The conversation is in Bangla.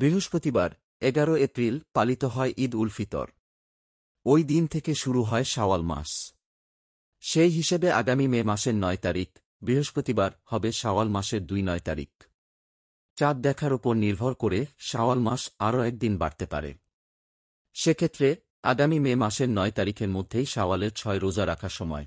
বৃহস্পতিবার এগারো এপ্রিল পালিত হয় ঈদ উল ফিতর ওই দিন থেকে শুরু হয় শাওয়াল মাস সেই হিসেবে আগামী মে মাসের নয় তারিখ বৃহস্পতিবার হবে শাওয়াল মাসের দুই নয় তারিখ চাঁদ দেখার উপর নির্ভর করে শাওয়াল মাস আরও একদিন বাড়তে পারে সেক্ষেত্রে আগামী মে মাসের নয় তারিখের মধ্যেই শাওয়ালের ছয় রোজা রাখা সময়